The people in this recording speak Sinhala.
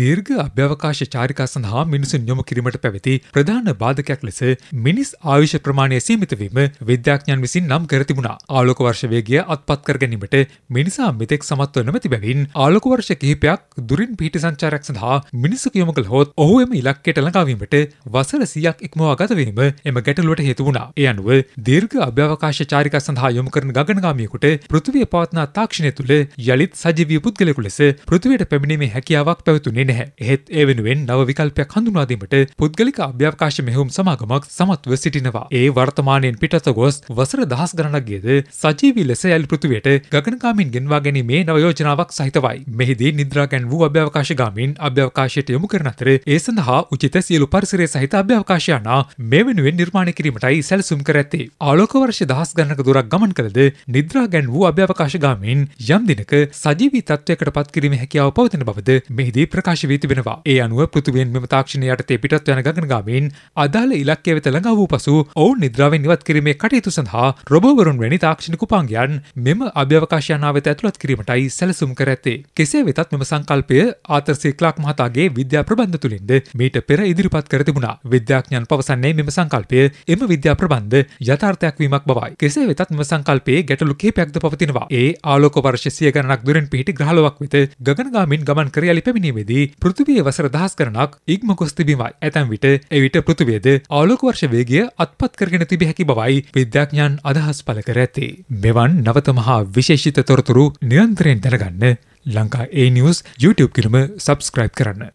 දීර්ඝ අභ්‍යවකාශ චාරිකා සඳහා මිනිසුන් යොමු කිරීමට පැවති ප්‍රධාන බාධකයක් ලෙස මිනිස් ආයුෂ ප්‍රමාණය සීමිතවීම විද්‍යාඥයන් විසින් නම් කර තිබුණා. ආලෝක වර්ෂ වේගය අත්පත් කර ගැනීමට මිනිසා මෙතෙක් සමත්ව නොමැති බැවින් ආලෝක වර්ෂ කිහිපයක් දුරින් පිහිටි සංචාරයක් සඳහා මිනිසු යොමු කළහොත් ඔහු එම ඉලක්කයට ළඟාවීමට වසර 100ක් ඉක්මවා ගතවීම එම ගැටලුවට හේතු වුණා. ඒ අනුව දීර්ඝ අභ්‍යවකාශ චාරිකා සඳහා යොමු කරන ගගනගාමියෙකුට පෘථිවිය පවත්නා තාක්ෂණය තුළ යළිත් සජීවී පුද්ගලයෙකු ලෙස පෘථිවියට පැමිණීමේ හැකියාවක් පැවතුනේ නැහැ. එහෙත් ඒ වෙනුවෙන් නව විකල්පයක් හඳුනාදීමට පුද්ගලික අභ්‍යවකාශ මෙහෙයුම් සමාගමක් සමත්ව සිටිනවා. ඒ වර්තමානයෙන් පිටත ගොස් වසර දහස් ගණනක් ගියද සජීවී ලෙස යළි පෘථිවියට ගගනකාමින් ගෙන්වා ගැනීමේ නව යෝජනාවක් සහිතවයි. මෙහිදී නිද්‍රා ගැන් වූ අභ්‍යවකාශ ගාමීන් අභ්‍යවකාශයට යොමු කරන අතර ඒ සඳහා උචිත සියලු පරිසරය සහිත අභ්‍යවකාශයනා මේ වෙනුවෙන් නිර්මාණය කිරීමටයි සැලසුම් කර ඇත්තේ. ආලෝක වර්ෂ දහස් ගණනක දුරක් ගමන් කළද නිද්‍රා ගැන් වූ අභ්‍යවකාශ ගාමීන් යම් දිනක සජීවී තත්ත්වයකට පත්කිරීමේ හැකියාව පවතින බවද මෙහිදී ප්‍රකාශ ප්‍රකාශ වී තිබෙනවා. ඒ අනුව පෘථිවියෙන් මෙම තාක්ෂණය යටතේ පිටත් යන ගගනගාමීන් අදාළ ඉලක්කය වෙත ළඟා වූ පසු ඔවුන් නිද්‍රාවෙන් ඉවත් කිරීමේ කටයුතු සඳහා රොබෝවරුන් වැනි තාක්ෂණික උපාංගයන් මෙම අභ්‍යවකාශයන් ආවෙත ඇතුළත් කිරීමටයි සැලසුම් කර ඇත්තේ. කෙසේ වෙතත් මෙම සංකල්පය ආතර් සීක්ලාක් මහතාගේ විද්‍යා ප්‍රබන්ධ තුළින්ද මීට පෙර ඉදිරිපත් කර තිබුණා. විද්‍යාඥයන් පවසන්නේ මෙම සංකල්පය එම විද්‍යා ප්‍රබන්ධ යථාර්ථයක් වීමක් බවයි. කෙසේ වෙතත් මෙම සංකල්පයේ ගැටලු කිහිපයක්ද පවතිනවා. ඒ ආලෝක වර්ෂ සිය ගණනක් දුරින් පිහිටි ග්‍රහලොවක් වෙත ගගනගාමින් ගමන් කර යලි පැමිණීමේදී පෘතිවිය වසර දහස් කරනක් ඉක්ම ගොස් තිබීමයි ඇතැම් විට එවිට පෘතිවේද ආලෝක වර්ෂ වේගය අත්පත් කරගෙන තිබිය හැකි බවයි විද්‍යාඥයන් අදහස් පළ කර ඇත්තේ. මෙවන් නවතමහා විශේෂිත තොරතුරු නිරන්තරයෙන් දැනගන්න ලංකා ඒ නිවස් YouTube කිලම සබස්ක්‍රයිබ් කරන්න.